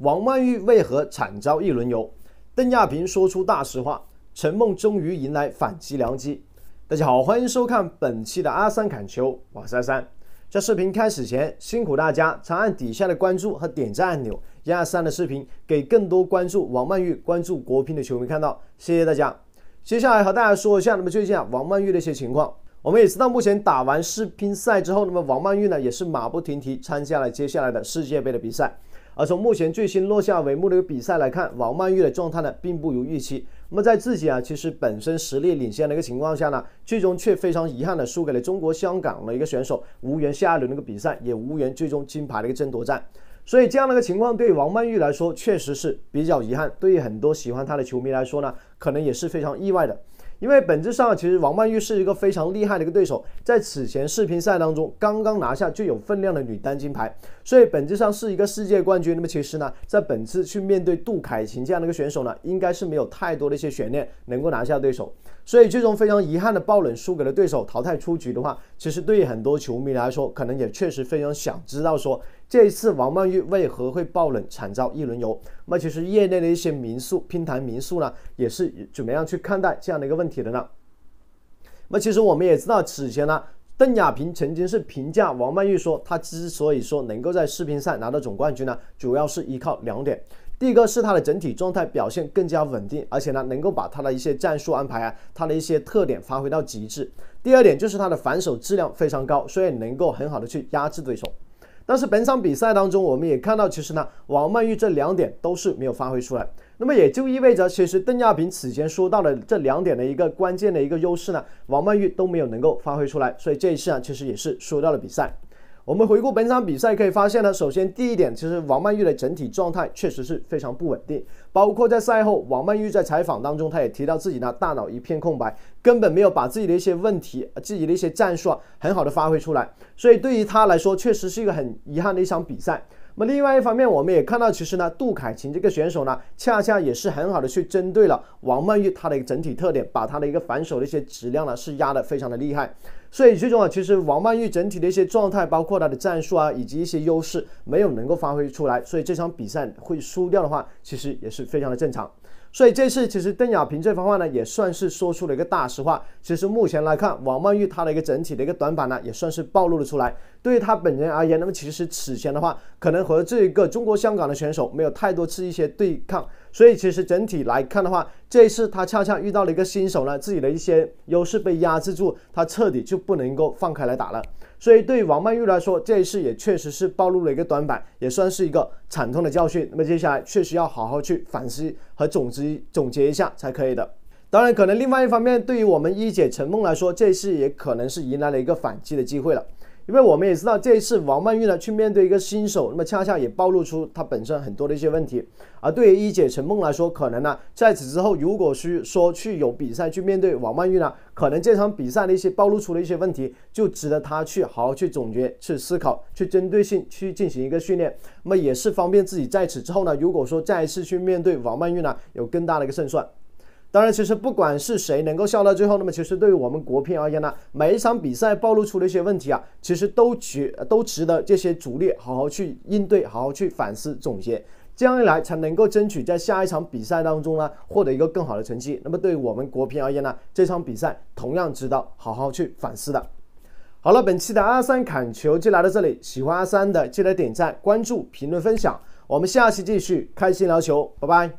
王曼玉为何惨遭一轮游？邓亚萍说出大实话。陈梦终于迎来反击良机。大家好，欢迎收看本期的阿三砍球，我是阿三。在视频开始前，辛苦大家长按底下的关注和点赞按钮，让三三的视频给更多关注王曼玉、关注国乒的球迷看到。谢谢大家。接下来和大家说一下，那么最近啊，王曼玉的一些情况。我们也知道，目前打完世乒赛之后，那么王曼玉呢也是马不停蹄参加了接下来的世界杯的比赛。而从目前最新落下帷幕的一个比赛来看，王曼玉的状态呢，并不如预期。那么在自己啊，其实本身实力领先的一个情况下呢，最终却非常遗憾的输给了中国香港的一个选手，无缘下一轮的一个比赛，也无缘最终金牌的一个争夺战。所以这样的一个情况，对于王曼玉来说，确实是比较遗憾。对于很多喜欢她的球迷来说呢，可能也是非常意外的。因为本质上其实王曼玉是一个非常厉害的一个对手，在此前世乒赛当中刚刚拿下最有分量的女单金牌，所以本质上是一个世界冠军。那么其实呢，在本次去面对杜凯琴这样的一个选手呢，应该是没有太多的一些悬念能够拿下对手，所以最终非常遗憾的爆冷输给了对手，淘汰出局的话，其实对于很多球迷来说，可能也确实非常想知道说。这一次王曼玉为何会爆冷惨遭一轮游？那其实业内的一些民宿、拼台民宿呢，也是怎么样去看待这样的一个问题的呢？那其实我们也知道，此前呢，邓亚萍曾经是评价王曼玉说，她之所以说能够在世乒赛拿到总冠军呢，主要是依靠两点，第一个是她的整体状态表现更加稳定，而且呢能够把她的一些战术安排啊，她的一些特点发挥到极致；第二点就是她的反手质量非常高，所以能够很好的去压制对手。但是本场比赛当中，我们也看到，其实呢，王曼玉这两点都是没有发挥出来。那么也就意味着，其实邓亚萍此前说到的这两点的一个关键的一个优势呢，王曼玉都没有能够发挥出来。所以这一次啊，其实也是输掉了比赛。我们回顾本场比赛，可以发现呢，首先第一点，其实王曼玉的整体状态确实是非常不稳定。包括在赛后，王曼玉在采访当中，她也提到自己呢大脑一片空白，根本没有把自己的一些问题、自己的一些战术很好的发挥出来。所以对于她来说，确实是一个很遗憾的一场比赛。那么另外一方面，我们也看到，其实呢，杜凯琴这个选手呢，恰恰也是很好的去针对了王曼玉她的一个整体特点，把她的一个反手的一些质量呢是压的非常的厉害，所以最终啊，其实王曼玉整体的一些状态，包括她的战术啊，以及一些优势，没有能够发挥出来，所以这场比赛会输掉的话，其实也是非常的正常。所以这次其实邓亚萍这番话呢，也算是说出了一个大实话。其实目前来看，王曼玉她的一个整体的一个短板呢，也算是暴露了出来。对于她本人而言，那么其实此前的话，可能和这个中国香港的选手没有太多次一些对抗。所以其实整体来看的话，这一次他恰恰遇到了一个新手呢，自己的一些优势被压制住，他彻底就不能够放开来打了。所以对于王曼玉来说，这一次也确实是暴露了一个短板，也算是一个惨痛的教训。那么接下来确实要好好去反思和总结总结一下才可以的。当然，可能另外一方面，对于我们一姐陈梦来说，这一次也可能是迎来了一个反击的机会了。因为我们也知道，这一次王曼玉呢去面对一个新手，那么恰恰也暴露出她本身很多的一些问题。而对于一姐陈梦来说，可能呢在此之后，如果是说去有比赛去面对王曼玉呢，可能这场比赛的一些暴露出的一些问题，就值得她去好好去总结、去思考、去针对性去进行一个训练。那么也是方便自己在此之后呢，如果说再一次去面对王曼玉呢，有更大的一个胜算。当然，其实不管是谁能够笑到最后，那么其实对于我们国乒而言呢，每一场比赛暴露出的一些问题啊，其实都值都值得这些主力好好去应对，好好去反思总结，这样一来才能够争取在下一场比赛当中呢获得一个更好的成绩。那么对于我们国乒而言呢，这场比赛同样值得好好去反思的。好了，本期的阿三侃球就来到这里，喜欢阿三的记得点赞、关注、评论、分享，我们下期继续开心聊球，拜拜。